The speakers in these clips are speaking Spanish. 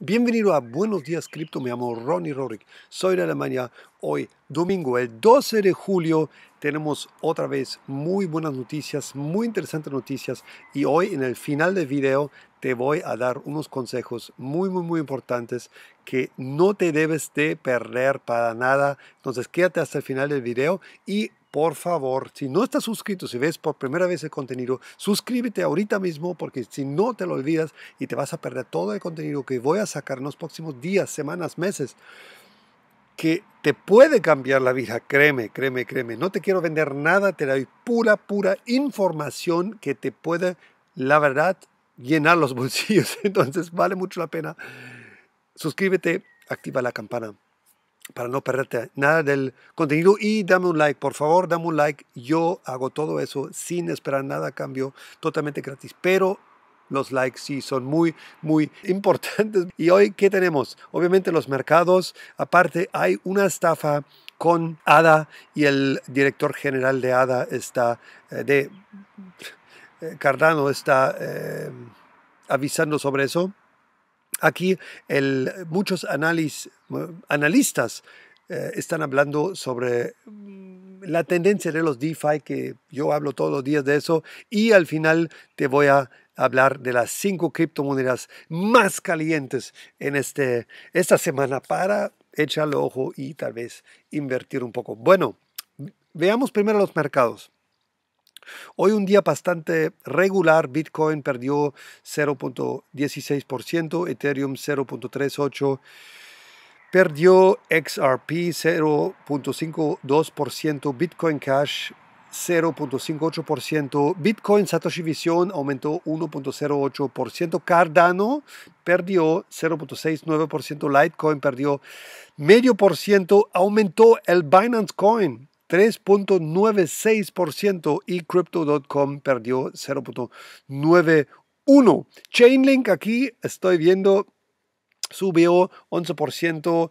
Bienvenido a Buenos Días Cripto, me llamo Ronnie Rorick, soy de Alemania. Hoy, domingo, el 12 de julio, tenemos otra vez muy buenas noticias, muy interesantes noticias y hoy en el final del video te voy a dar unos consejos muy, muy, muy importantes que no te debes de perder para nada. Entonces, quédate hasta el final del video y por favor, si no estás suscrito, si ves por primera vez el contenido, suscríbete ahorita mismo porque si no te lo olvidas y te vas a perder todo el contenido que voy a sacar en los próximos días, semanas, meses, que te puede cambiar la vida, créeme, créeme, créeme. No te quiero vender nada, te doy pura, pura información que te puede, la verdad, llenar los bolsillos. Entonces vale mucho la pena. Suscríbete, activa la campana para no perderte nada del contenido y dame un like, por favor, dame un like. Yo hago todo eso sin esperar nada a cambio, totalmente gratis, pero los likes sí son muy, muy importantes. Y hoy, ¿qué tenemos? Obviamente los mercados, aparte hay una estafa con ADA y el director general de ADA está eh, de... Eh, Cardano está eh, avisando sobre eso. Aquí muchos analistas eh, están hablando sobre mm, la tendencia de los DeFi, que yo hablo todos los días de eso, y al final te voy a hablar de las cinco criptomonedas más calientes en este, esta semana para echarle ojo y tal vez invertir un poco. Bueno, veamos primero los mercados. Hoy un día bastante regular, Bitcoin perdió 0.16%, Ethereum 0.38%, perdió XRP 0.52%, Bitcoin Cash 0.58%, Bitcoin Satoshi Vision aumentó 1.08%, Cardano perdió 0.69%, Litecoin perdió medio por ciento, aumentó el Binance Coin 3.96% y crypto.com perdió 0.91%. Chainlink aquí estoy viendo subió 11%.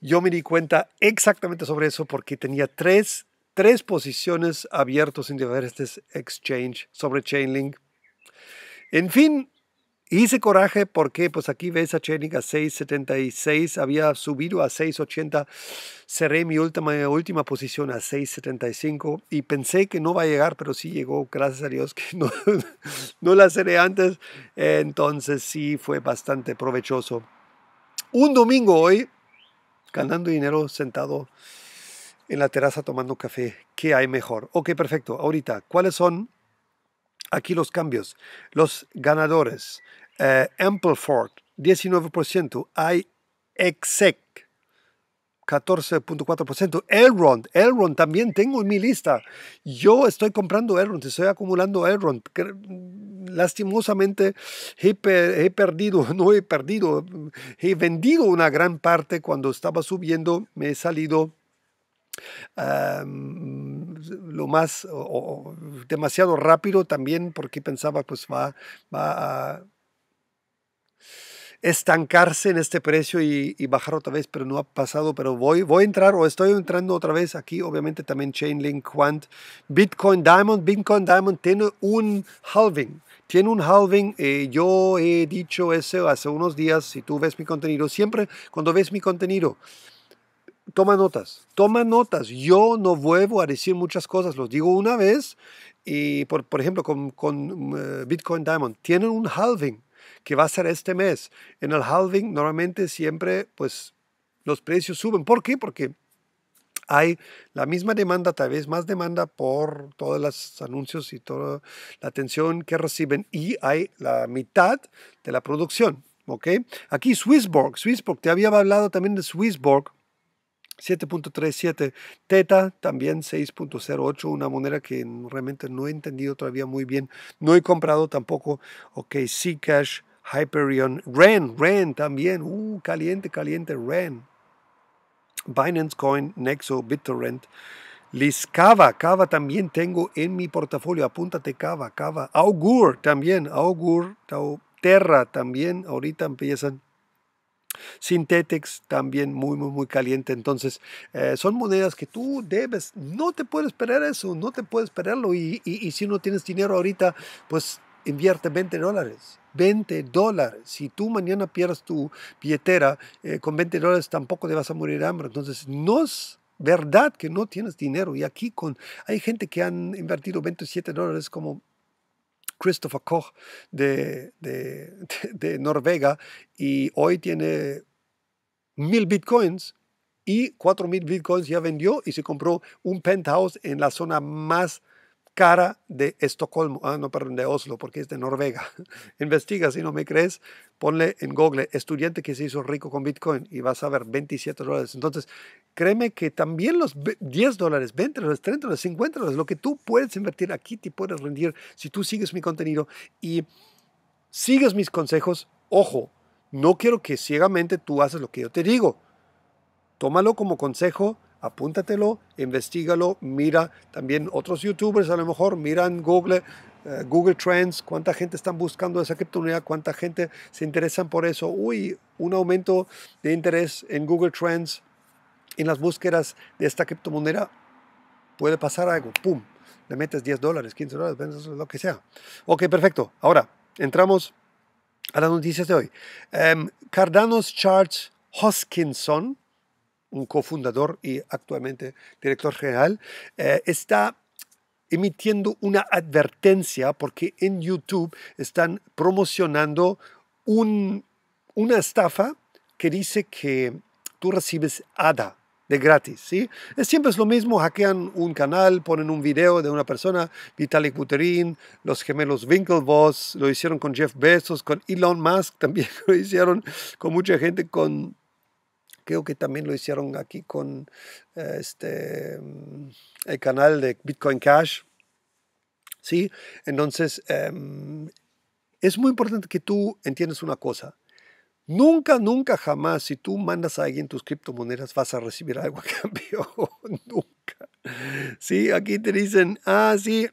Yo me di cuenta exactamente sobre eso porque tenía tres, tres posiciones abiertas en diferentes exchange sobre Chainlink. En fin, Hice coraje porque pues aquí ves a Chenik a 6.76, había subido a 6.80, cerré mi última, eh, última posición a 6.75 y pensé que no va a llegar, pero sí llegó, gracias a Dios que no, no la cerré antes, entonces sí fue bastante provechoso. Un domingo hoy, ganando dinero sentado en la terraza tomando café, ¿qué hay mejor? Ok, perfecto, ahorita, ¿cuáles son Aquí los cambios. Los ganadores. Eh, Ampleford, 19%. Hay Exec, 14.4%. Elrond, Elrond también tengo en mi lista. Yo estoy comprando Elrond, estoy acumulando Elrond. Lastimosamente he, perdido, no he perdido, he vendido una gran parte cuando estaba subiendo, me he salido. Ah, lo más o, demasiado rápido también porque pensaba pues va, va a estancarse en este precio y, bajar otra vez, pero no ha pasado, pero voy, voy a entrar o estoy entrando otra vez aquí, obviamente también Chainlink, Quant, Bitcoin Diamond, Bitcoin Diamond tiene un halving, tiene un halving, eh, yo he dicho eso hace unos días, si tú ves mi contenido, siempre cuando ves mi contenido, toma notas, toma notas. Yo no vuelvo a decir muchas cosas, los digo una vez. Y por, ejemplo, con, eh, Bitcoin Diamond, tienen un halving que va a ser este mes. En el halving normalmente siempre pues los precios suben. ¿Por qué? Porque hay la misma demanda, tal vez más demanda por todos los anuncios y toda la atención que reciben y hay la mitad de la producción. ¿ok? Aquí Swissborg, Swissborg, te había hablado también de Swissborg 7.37 Teta, también 6.08, una moneda que realmente no he entendido todavía muy bien. No he comprado tampoco ok, okay, Cash, Hyperion, REN, REN también, uh, caliente, caliente, REN. Binance Coin, Nexo, BitTorrent. LISCAVA, Cava, Cava también tengo en mi portafolio, apúntate Cava, Cava. Augur también, Augur, Terra también, ahorita empiezan Synthetics también muy, muy, muy caliente. Entonces, eh, son monedas que tú debes, no te puedes esperar eso, no te puedes esperarlo. Y, si no tienes dinero ahorita, pues invierte 20 dólares. 20 dólares. Si tú mañana pierdes tu billetera, eh, con 20 dólares tampoco te vas a morir de hambre. Entonces, no es verdad que no tienes dinero. Y aquí con, hay gente que han invertido 27 dólares como Christopher Koch de, de, Noruega y hoy tiene mil bitcoins y cuatro mil bitcoins ya vendió y se compró un penthouse en la zona más cara de Estocolmo, ah, no, perdón, de Oslo, porque es de Noruega. Investiga, si no me crees, ponle en Google estudiante que se hizo rico con Bitcoin y vas a ver 27 dólares. Entonces, créeme que también los 10 dólares, 20 dólares, 30 dólares, 50 dólares, lo que tú puedes invertir aquí te puedes rendir si tú sigues mi contenido y sigues mis consejos. Ojo, no quiero que ciegamente tú haces lo que yo te digo. Tómalo como consejo apúntatelo, investigalo, mira también otros youtubers, a lo mejor miran Google, eh, Google Trends, cuánta gente están buscando esa criptomoneda, cuánta gente se interesan por eso. Uy, un aumento de interés en Google Trends, en las búsquedas de esta criptomoneda, puede pasar algo, ¡pum! Le metes 10 dólares, 15 dólares, lo que sea. Ok, perfecto. Ahora, entramos a las noticias de hoy. Em, Cardano's Charles Hoskinson, un cofundador y actualmente director general, eh, está emitiendo una advertencia porque en YouTube están promocionando una estafa que dice que tú recibes ADA de gratis, ¿sí? siempre es lo mismo, hackean un canal, ponen un video de una persona, Vitalik Buterin, los gemelos Winklevoss, lo hicieron con Jeff Bezos, con Elon Musk, también lo hicieron con mucha gente, con Creo que también lo hicieron aquí con este, mm, el canal de Bitcoin Cash. ¿Sí? Entonces, em, es muy importante que tú entiendas una cosa. Nunca, nunca, jamás, si tú mandas a alguien tus criptomonedas, vas a recibir algo a cambio. nunca. Sí, aquí te dicen, ah, sí.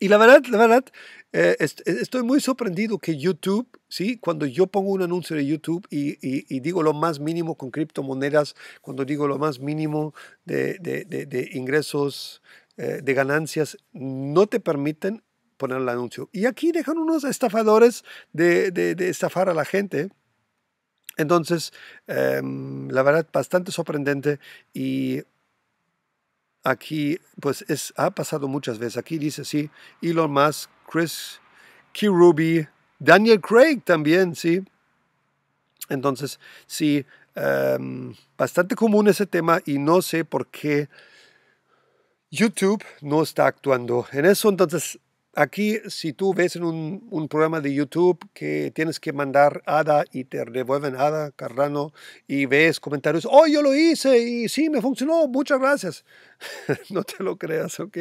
Y la verdad, la verdad, eh, eh, estoy muy sorprendido que YouTube, ¿sí? cuando yo pongo un anuncio de YouTube y, y, digo lo más mínimo con criptomonedas, cuando digo lo más mínimo de, de, de, ingresos, eh, de ganancias, no te permiten poner el anuncio. Y aquí dejan unos estafadores de, de estafar a la gente. Entonces, em, la verdad, bastante sorprendente y aquí, pues, es, ha pasado muchas veces. Aquí dice, sí, Elon Musk Chris Kirubi, Daniel Craig también, ¿sí? Entonces, sí, em, bastante común ese tema y no sé por qué YouTube no está actuando en eso. Entonces, Aquí, si tú ves en un, programa de YouTube que tienes que mandar ADA y te devuelven ADA, Cardano, y ves comentarios, oh, yo lo hice y sí, me funcionó, muchas gracias. no te lo creas, ¿ok?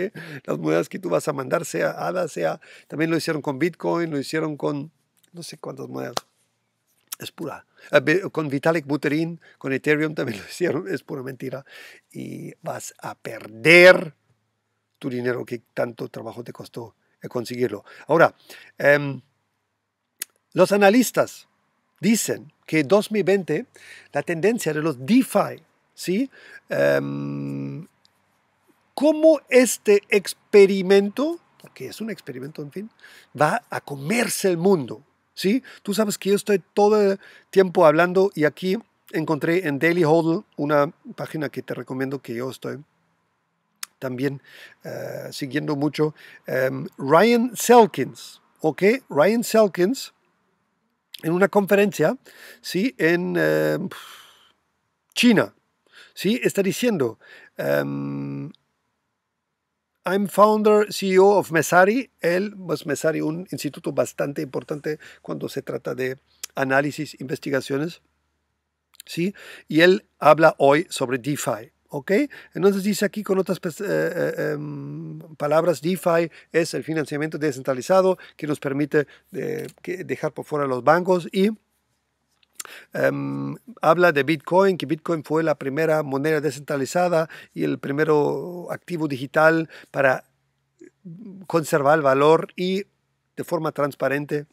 Las monedas que tú vas a mandar, sea ADA, sea, también lo hicieron con Bitcoin, lo hicieron con, no sé cuántas monedas, es pura. Eh, con Vitalik Buterin, con Ethereum también lo hicieron, es pura mentira. Y vas a perder tu dinero que tanto trabajo te costó conseguirlo. Ahora, em, los analistas dicen que 2020 la tendencia de los DeFi, ¿sí? como em, ¿Cómo este experimento, que es un experimento en fin, va a comerse el mundo? ¿sí? Tú sabes que yo estoy todo el tiempo hablando y aquí encontré en Daily Hodl una página que te recomiendo que yo estoy también eh, siguiendo mucho, em, Ryan Selkins, ¿ok? Ryan Selkins, en una conferencia, ¿sí? En em, China, ¿sí? Está diciendo, em, I'm founder, CEO of Mesari, él es pues, un instituto bastante importante cuando se trata de análisis, investigaciones, ¿sí? Y él habla hoy sobre DeFi. ¿Ok? Entonces dice aquí con otras pues, eh, eh, em, palabras, DeFi es el financiamiento descentralizado que nos permite eh, dejar por fuera los bancos y em, habla de Bitcoin, que Bitcoin fue la primera moneda descentralizada y el primero activo digital para conservar el valor y de forma transparente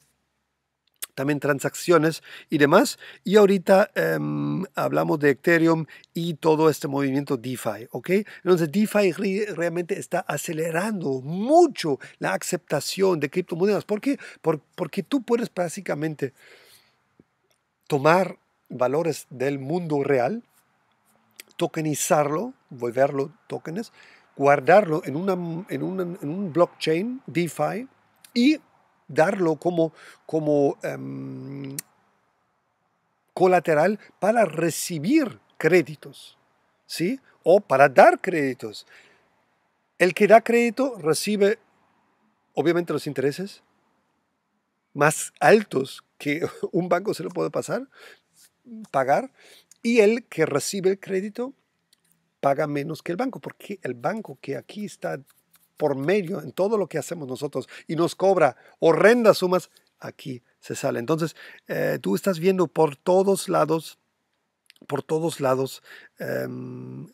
también transacciones y demás. Y ahorita em, hablamos de Ethereum y todo este movimiento DeFi, ¿ok? Entonces DeFi realmente está acelerando mucho la aceptación de criptomonedas. ¿Por qué? porque tú puedes básicamente tomar valores del mundo real, tokenizarlo, volverlo tokens, guardarlo en, una, en, en un blockchain DeFi y darlo como, como em, colateral para recibir créditos, ¿sí? O para dar créditos. El que da crédito recibe, obviamente, los intereses más altos que un banco se lo puede pasar, pagar, y el que recibe el crédito paga menos que el banco, porque el banco que aquí está por medio en todo lo que hacemos nosotros y nos cobra horrendas sumas, aquí se sale. Entonces, eh, tú estás viendo por todos lados, por todos lados, em,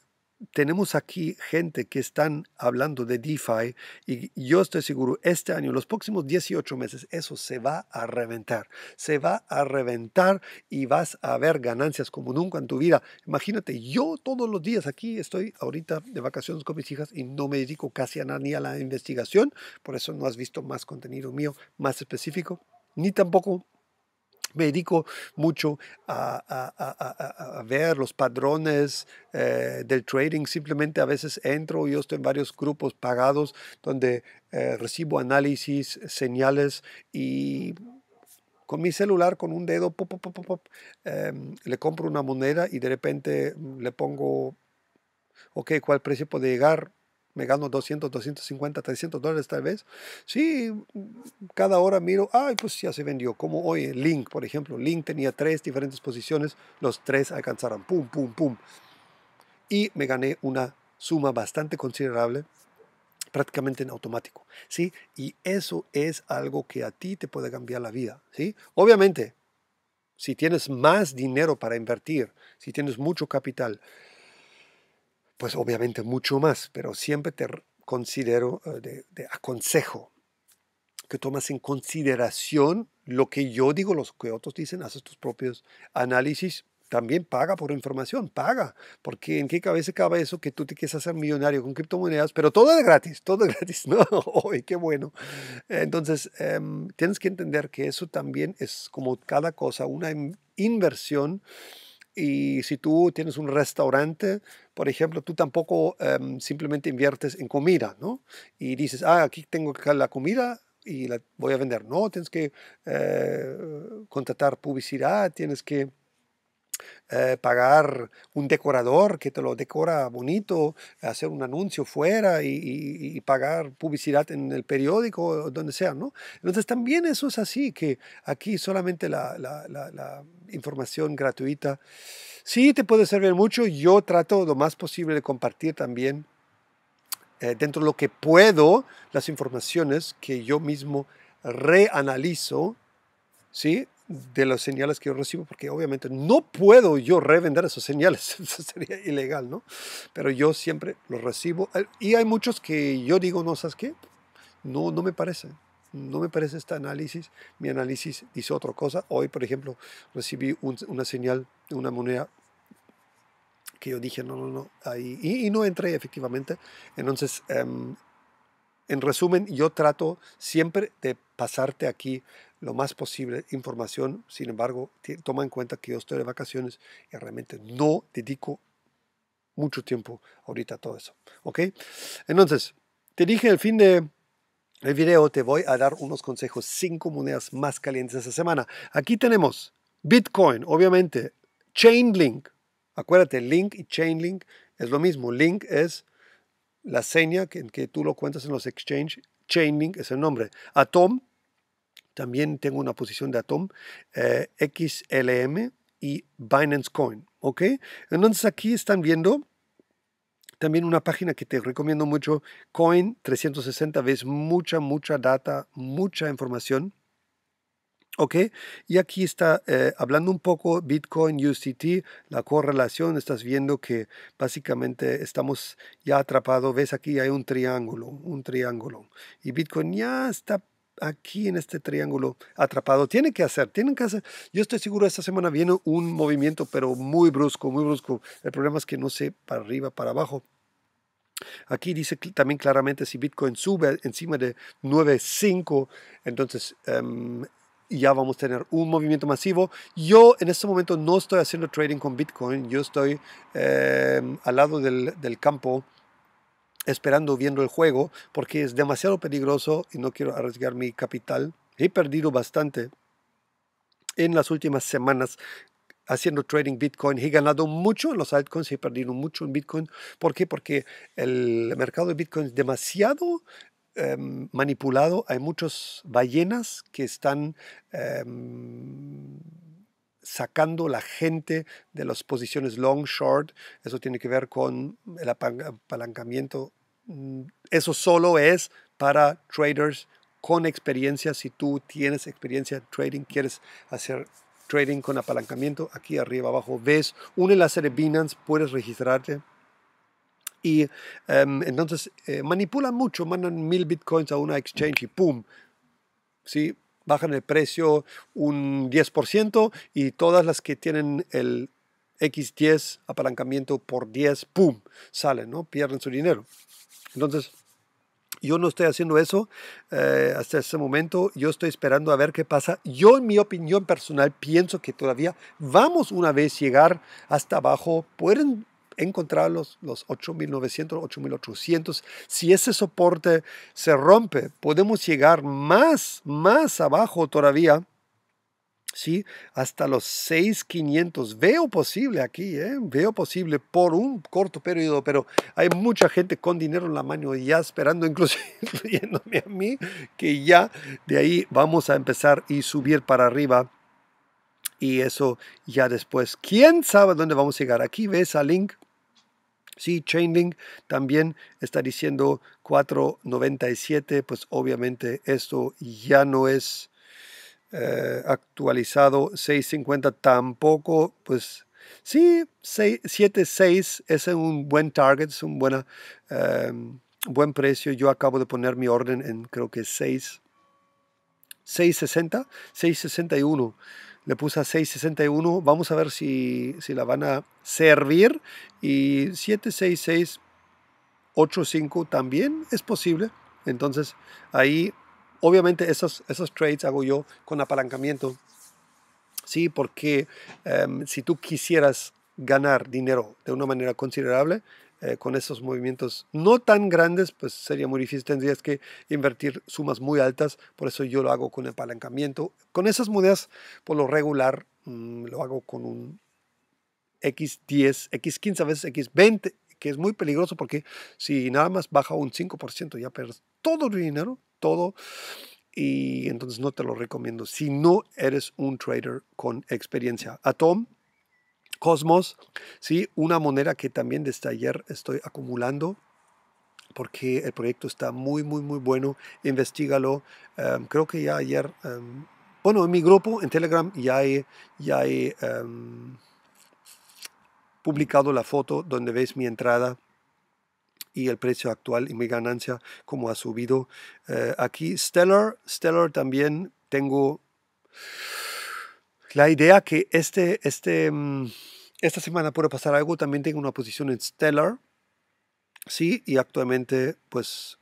tenemos aquí gente que están hablando de DeFi y yo estoy seguro, este año, los próximos 18 meses, eso se va a reventar. Se va a reventar y vas a ver ganancias como nunca en tu vida. Imagínate, yo todos los días aquí estoy ahorita de vacaciones con mis hijas y no me dedico casi a nada ni a la investigación. Por eso no has visto más contenido mío más específico, ni tampoco me dedico mucho a, ver los padrones eh, del trading. Simplemente a veces entro, yo estoy en varios grupos pagados donde eh, recibo análisis, señales y con mi celular, con un dedo, pop, em, le compro una moneda y de repente le pongo, ok, ¿cuál precio puede llegar? me gano 200, 250, 300 dólares tal vez. Sí, mm, cada hora miro, ay, pues ya se vendió. Como hoy, Link, por ejemplo. Link tenía tres diferentes posiciones, los tres alcanzaron, pum, pum, pum. Y me gané una suma bastante considerable, prácticamente en automático, ¿sí? Y eso es algo que a ti te puede cambiar la vida, ¿sí? Obviamente, si tienes más dinero para invertir, si tienes mucho capital, pues obviamente mucho más, pero siempre te considero, eh, de, aconsejo que tomas en consideración lo que yo digo, los que otros dicen, haces tus propios análisis, también paga por información, paga, porque en qué cabeza cabe eso que tú te quieres hacer millonario con criptomonedas, pero todo es gratis, todo es gratis, ¿no? ¡Ay, qué bueno! Entonces, em, tienes que entender que eso también es como cada cosa, una inversión y si tú tienes un restaurante, por ejemplo, tú tampoco em, simplemente inviertes en comida, ¿no? Y dices, ah, aquí tengo la comida y la voy a vender. No, tienes que eh, contratar publicidad, tienes que eh, pagar un decorador que te lo decora bonito, hacer un anuncio fuera y, pagar publicidad en el periódico, o donde sea, ¿no? Entonces también eso es así, que aquí solamente la, la, información gratuita sí te puede servir mucho. Yo trato lo más posible de compartir también eh, dentro de lo que puedo las informaciones que yo mismo reanalizo, ¿sí? de las señales que yo recibo, porque obviamente no puedo yo revender esas señales, eso sería ilegal, ¿no? Pero yo siempre los recibo eh, y hay muchos que yo digo, no, ¿sabes qué? No, no me parece, no me parece este análisis, mi análisis dice otra cosa. Hoy, por ejemplo, recibí una señal de una moneda que yo dije, no, no, no, ahí, y, no entré efectivamente. Entonces, em, en resumen, yo trato siempre de pasarte aquí lo más posible información. Sin embargo, toma en cuenta que yo estoy de vacaciones y realmente no dedico mucho tiempo ahorita a todo eso. ¿Ok? Entonces, te dije al fin de el video te voy a dar unos consejos, cinco monedas más calientes esta semana. Aquí tenemos Bitcoin, obviamente, Chainlink. Acuérdate, Link y Chainlink es lo mismo. Link es la seña en que tú lo cuentas en los exchanges, Chainlink es el nombre. Atom también tengo una posición de Atom, eh, XLM y Binance Coin. ¿Ok? Entonces aquí están viendo también una página que te recomiendo mucho, Coin 360, ves mucha, mucha data, mucha información. ¿Ok? Y aquí está eh, hablando un poco Bitcoin, UCT, la correlación. Estás viendo que básicamente estamos ya atrapados. Ves aquí hay un triángulo, un triángulo. Y Bitcoin ya está aquí en este triángulo atrapado. tiene que hacer, tienen que hacer. Yo estoy seguro esta semana viene un movimiento, pero muy brusco, muy brusco. El problema es que no sé para arriba, para abajo. Aquí dice también claramente si Bitcoin sube encima de 9.5, entonces em, ya vamos a tener un movimiento masivo. Yo en este momento no estoy haciendo trading con Bitcoin, yo estoy em, al lado del, del campo esperando viendo el juego porque es demasiado peligroso y no quiero arriesgar mi capital. He perdido bastante en las últimas semanas haciendo trading Bitcoin. He ganado mucho en los altcoins, he perdido mucho en Bitcoin. ¿Por qué? Porque el mercado de Bitcoin es demasiado em, manipulado. Hay muchas ballenas que están... Em, sacando la gente de las posiciones long, short. Eso tiene que ver con el apalancamiento. Mm, eso solo es para traders con experiencia. Si tú tienes experiencia trading, quieres hacer trading con apalancamiento, aquí arriba abajo ves un enlace de Binance, puedes registrarte. Y em, entonces eh, manipulan mucho, mandan mil bitcoins a una exchange y ¡pum! ¿Sí? bajan el precio un 10% y todas las que tienen el X10 apalancamiento por 10, ¡pum!, salen, ¿no? Pierden su dinero. Entonces, yo no estoy haciendo eso eh, hasta ese momento. Yo estoy esperando a ver qué pasa. Yo, en mi opinión personal, pienso que todavía vamos una vez llegar hasta abajo. Pueden encontrar los, los 8.900, 8.800. Si ese soporte se rompe, podemos llegar más, más abajo todavía. ¿sí? Hasta los 6,500. Veo posible aquí, ¿eh? veo posible por un corto periodo, pero hay mucha gente con dinero en la mano ya esperando, incluso incluyéndome a mí, que ya de ahí vamos a empezar y subir para arriba. Y eso ya después. ¿Quién sabe dónde vamos a llegar? Aquí ves al link Sí, Chainlink también está diciendo 4.97, pues obviamente esto ya no es eh, actualizado. 6.50 tampoco, pues sí, 7.6 es un buen target, es un em, buen precio. Yo acabo de poner mi orden en creo que 6. 6.60, 6.61 le puse a 6.61. Vamos a ver si, la van a servir. Y 7.66.85 también es posible. Entonces ahí, obviamente, esos, esos trades hago yo con apalancamiento. Sí, porque em, si tú quisieras ganar dinero de una manera considerable, eh, con esos movimientos no tan grandes, pues sería muy difícil, tendrías que invertir sumas muy altas, por eso yo lo hago con apalancamiento. Con esas monedas, por lo regular, mm, lo hago con un X10, X15, a veces X20, que es muy peligroso porque si nada más baja un 5%, ya pierdes todo el dinero, todo y entonces no te lo recomiendo si no eres un trader con experiencia. Atom Cosmos, ¿sí? una moneda que también desde ayer estoy acumulando porque el proyecto está muy, muy, muy bueno. Investígalo. Em, creo que ya ayer, em, bueno, en mi grupo, en Telegram, ya he, ya em, publicado la foto donde veis mi entrada y el precio actual y mi ganancia, como ha subido. Eh, aquí Stellar, Stellar también tengo la idea que este, este, mm, esta semana puede pasar algo, también tengo una posición en Stellar, sí, y actualmente pues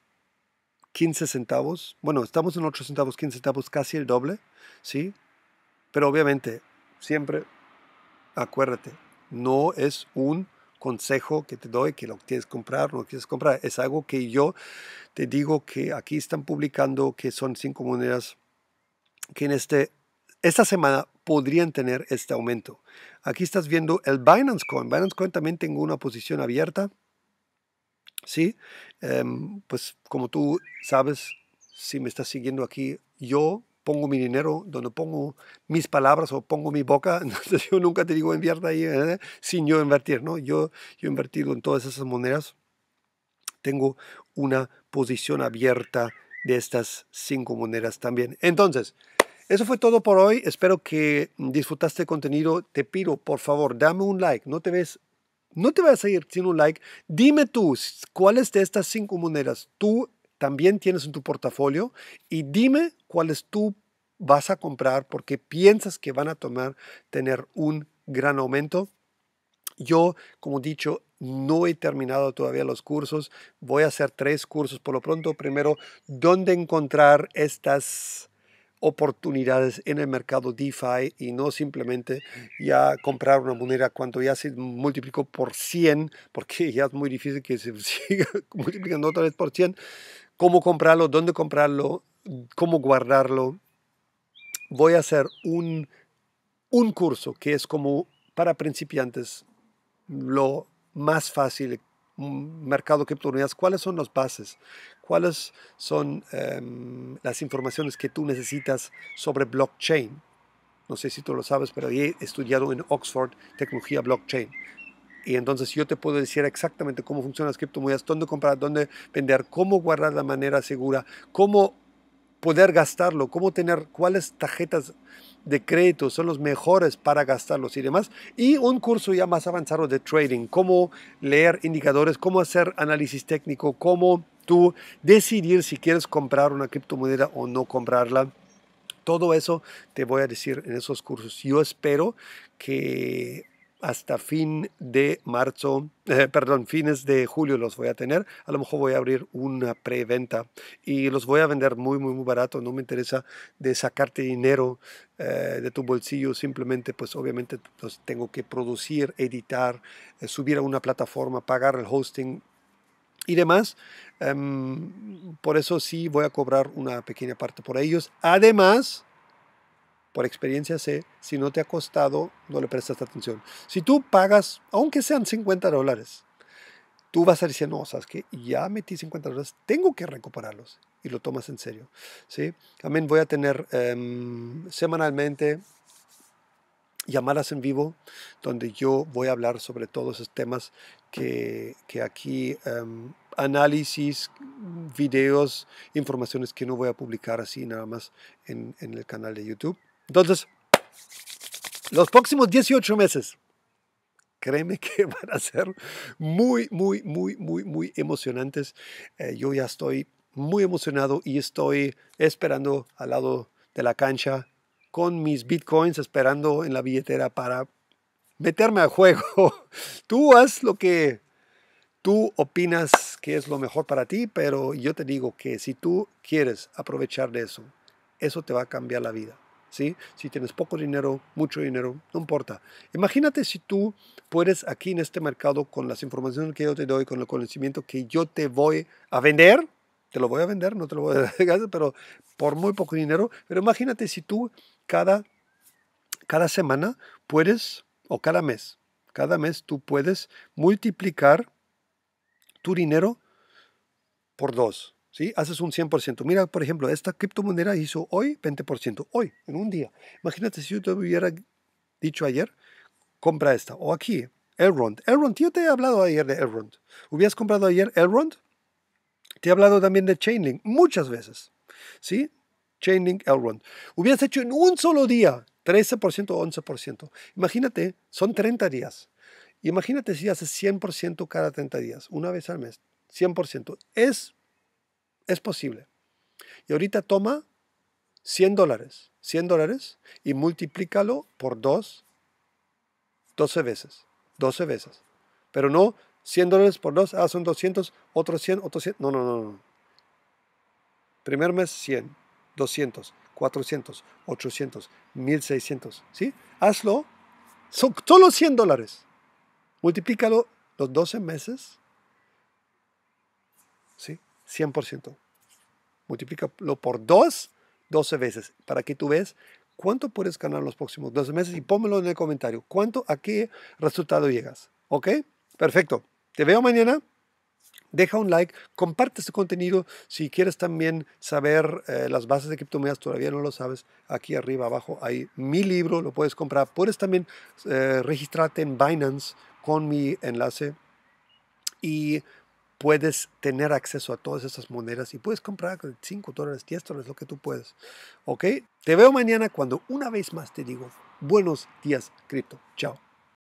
15 centavos, bueno, estamos en 8 centavos, 15 centavos, casi el doble, sí, pero obviamente siempre acuérdate, no es un consejo que te doy que lo que comprar, no lo quieres comprar, es algo que yo te digo que aquí están publicando que son cinco monedas que en este esta semana podrían tener este aumento. Aquí estás viendo el Binance Coin. Binance Coin también tengo una posición abierta. ¿Sí? Em, pues como tú sabes, si me estás siguiendo aquí, yo pongo mi dinero, donde pongo mis palabras o pongo mi boca, yo nunca te digo invierta ahí ¿eh? sin yo invertir, ¿no? Yo, yo he invertido en todas esas monedas. Tengo una posición abierta de estas cinco monedas también. Entonces, eso fue todo por hoy. Espero que disfrutaste el contenido. Te pido, por favor, dame un like. No te ves no te vas a ir sin un like. Dime tú, ¿cuáles de estas cinco monedas tú también tienes en tu portafolio? Y dime cuáles tú vas a comprar porque piensas que van a tomar, tener un gran aumento. Yo, como dicho, no he terminado todavía los cursos. Voy a hacer tres cursos por lo pronto. Primero, ¿dónde encontrar estas oportunidades en el mercado DeFi y no simplemente ya comprar una moneda cuando ya se multiplicó por 100, porque ya es muy difícil que se siga multiplicando otra vez por 100, cómo comprarlo, dónde comprarlo, cómo guardarlo. Voy a hacer un, un curso que es como para principiantes lo más fácil mm, mercado de criptomonedas, cuáles son las bases, cuáles son em, las informaciones que tú necesitas sobre blockchain. No sé si tú lo sabes, pero he estudiado en Oxford tecnología blockchain. Y entonces yo te puedo decir exactamente cómo funcionan las criptomonedas, dónde comprar, dónde vender, cómo guardar de manera segura, cómo poder gastarlo, cómo tener cuáles tarjetas de crédito son los mejores para gastarlos y demás. Y un curso ya más avanzado de trading, cómo leer indicadores, cómo hacer análisis técnico, cómo tú decidir si quieres comprar una criptomoneda o no comprarla. Todo eso te voy a decir en esos cursos. Yo espero que hasta fin de marzo, eh, perdón, fines de julio los voy a tener. A lo mejor voy a abrir una preventa y los voy a vender muy, muy, muy barato. No me interesa de sacarte dinero eh, de tu bolsillo. Simplemente, pues obviamente los tengo que producir, editar, eh, subir a una plataforma, pagar el hosting, y demás. Em, por eso sí voy a cobrar una pequeña parte por ellos. Además, por experiencia sé, si no te ha costado, no le prestas atención. Si tú pagas, aunque sean 50 dólares, tú vas a decir, no, sabes que ya metí 50 dólares, tengo que recuperarlos y lo tomas en serio. ¿sí? También voy a tener em, semanalmente llamadas en vivo donde yo voy a hablar sobre todos esos temas que, que aquí em, análisis, videos, informaciones que no voy a publicar así nada más en, en el canal de YouTube. Entonces, los próximos 18 meses, créeme que van a ser muy, muy, muy, muy, muy emocionantes. Eh, yo ya estoy muy emocionado y estoy esperando al lado de la cancha con mis bitcoins esperando en la billetera para meterme al juego. Tú haz lo que tú opinas que es lo mejor para ti, pero yo te digo que si tú quieres aprovechar de eso, eso te va a cambiar la vida. ¿sí? Si tienes poco dinero, mucho dinero, no importa. Imagínate si tú puedes aquí en este mercado con las informaciones que yo te doy, con el conocimiento que yo te voy a vender, te lo voy a vender, no te lo voy a dar, pero por muy poco dinero, pero imagínate si tú cada, cada semana puedes, o cada mes, cada mes tú puedes multiplicar tu dinero por dos. ¿Sí? Haces un 100%. Mira, por ejemplo, esta criptomoneda hizo hoy 20%, hoy, en un día. Imagínate si yo te hubiera dicho ayer, compra esta, o aquí, Elrond. Elrond, yo te he hablado ayer de Elrond. ¿Hubieras comprado ayer Elrond? Te he hablado también de Chainlink muchas veces, ¿sí? Chainlink, Elrond. Hubieras hecho en un solo día 13% o 11%. Imagínate, son 30 días. Imagínate si haces 100% cada 30 días, una vez al mes, 100%. Es, es posible. Y ahorita toma 100 dólares, 100 dólares y multiplícalo por 2, 12 veces, 12 veces. Pero no 100 dólares por 2, ah, son 200, otros 100, otros 100. No, no, no, no. Primer mes 100, 200, 400, 800, 1600, ¿sí? Hazlo, son solo 100 dólares. Multiplícalo los 12 meses, ¿sí? 100%. Multiplícalo por 2, 12 veces, para que tú veas cuánto puedes ganar los próximos 12 meses y pónmelo en el comentario. ¿Cuánto, a qué resultado llegas? ¿Ok? Perfecto. Te veo mañana. Deja un like, comparte este contenido. Si quieres también saber eh, las bases de criptomonedas, todavía no lo sabes, aquí arriba abajo hay mi libro, lo puedes comprar. Puedes también eh, registrarte en Binance con mi enlace y puedes tener acceso a todas esas monedas y puedes comprar 5 dólares, 10 dólares, lo que tú puedes. ¿Ok? Te veo mañana cuando una vez más te digo buenos días, cripto. Chao.